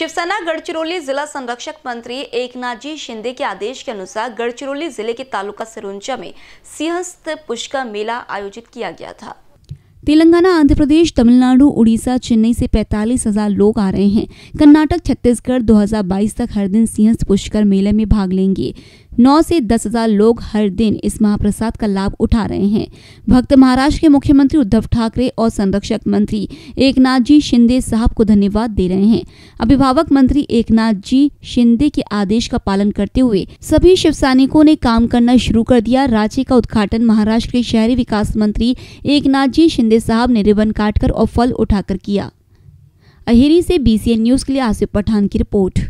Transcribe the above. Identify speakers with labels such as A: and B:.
A: शिवसेना गढ़चिरौली जिला संरक्षक मंत्री एकनाथ जी शिंदे के आदेश के अनुसार गढ़चिरौली जिले के तालुका सिरुंचा में सिंहस्थ पुष्कर मेला आयोजित किया गया था तेलंगाना आंध्र प्रदेश तमिलनाडु उड़ीसा चेन्नई से पैंतालीस हजार लोग आ रहे हैं कर्नाटक छत्तीसगढ़ 2022 तक हर दिन सिंहस्थ पुष्कर मेले में भाग लेंगे नौ से दस हजार लोग हर दिन इस महाप्रसाद का लाभ उठा रहे हैं भक्त महाराष्ट्र के मुख्यमंत्री उद्धव ठाकरे और संरक्षक मंत्री एक जी शिंदे साहब को धन्यवाद दे रहे हैं अभिभावक मंत्री एक जी शिंदे के आदेश का पालन करते हुए सभी शिव सैनिकों ने काम करना शुरू कर दिया रांची का उद्घाटन महाराष्ट्र के शहरी विकास मंत्री एक जी शिंदे साहब ने रिबन काटकर और फल उठाकर किया अहेरी से बीसीएन न्यूज के लिए आसिफ पठान की रिपोर्ट